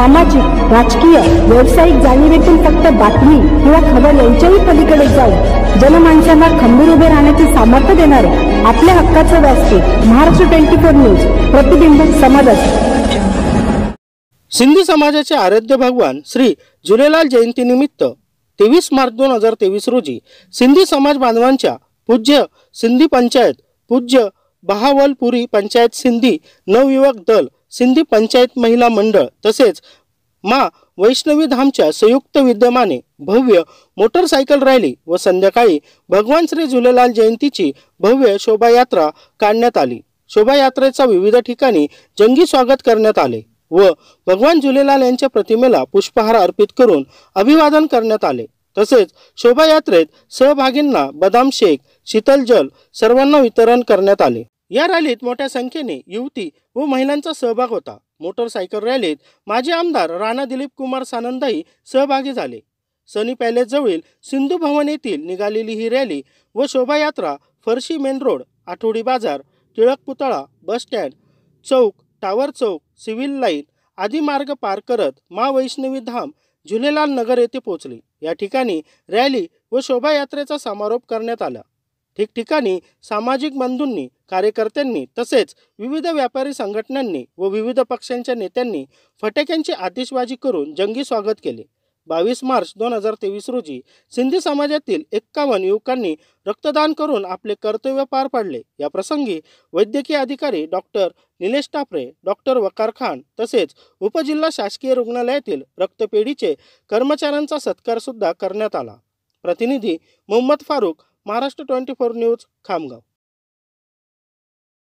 सामाजिक राजकीय व्यावसायिक जाणीवेतून फक्त बातमी किंवा खबर यांच्याही पलीकडे जाऊन जनमानसांना खंबीर उभे राहण्याचे सामर्थ्य देणार आपल्या हक्काचं व्यासपीठ महाराष्ट्र ट्वेंटी फोर न्यूज प्रतिबिंब समाज सिंधू समाजाचे आराध्य भगवान श्री जुलेलाल निमित्त तेवीस मार्च दोन हजार तेवीस रोजी सिंधी समाज बांधवांच्या पूज्य सिंधी पंचायत पूज्य बहावलपुरी पंचायत सिंधी नवयुवक दल सिंधी पंचायत महिला मंडळ तसेच मा वैष्णवी धामच्या संयुक्त विद्यमाने भव्य मोटरसायकल रॅली व संध्याकाळी भगवान श्री झुलेलाल जयंतीची भव्य शोभायात्रा काढण्यात आली शोभायात्रेचा विविध ठिकाणी जंगी स्वागत करण्यात आले व भगवान झुलेलाल यांच्या प्रतिमेला पुष्पहार अर्पित करून अभिवादन करण्यात आले तसेच शोभायात्रेत सहभागींना बदाम शेक शीतल जल सर्वांना वितरण करण्यात आले या रॅलीत मोठ्या संख्येने युवती व महिलांचा सहभाग होता मोटरसायकल रॅलीत माजी आमदार राणा दिलीप कुमार सानंदही सहभागी झाले सनी पॅलेसजवळील सिंधू भवन येथील निघालेली ही रॅली व शोभायात्रा फरशी मेन रोड आठवडी बाजार टिळक पुतळा बस स्टँड चौक टावर चौक सिव्हिल लाईन आदी मार्ग पार करत मा वैष्णवी धाम झुलेलाल नगर येथे पोहोचली या ठिकाणी रॅली व शोभायात्रेचा समारोप करण्यात आला ठिकठिकाणी सामाजिक बंधूंनी कार्यकर्त्यांनी तसेच विविध व्यापारी संघटनांनी व विविध पक्षांच्या नेत्यांनी फटाक्यांची आतिषबाजी करून जंगी स्वागत केले बावीस मार्च दोन हजार तेवीस रोजी सिंधी समाजातील एक्कावन्न युवकांनी रक्तदान करून आपले कर्तव्य पार पाडले या प्रसंगी वैद्यकीय अधिकारी डॉक्टर निलेश टापरे डॉक्टर वकार खान तसेच उपजिल्हा शासकीय रुग्णालयातील रक्तपेढीचे कर्मचाऱ्यांचा सत्कार सुद्धा करण्यात आला प्रतिनिधी Mohammad Farooq Maharashtra twenty four news Khamgaon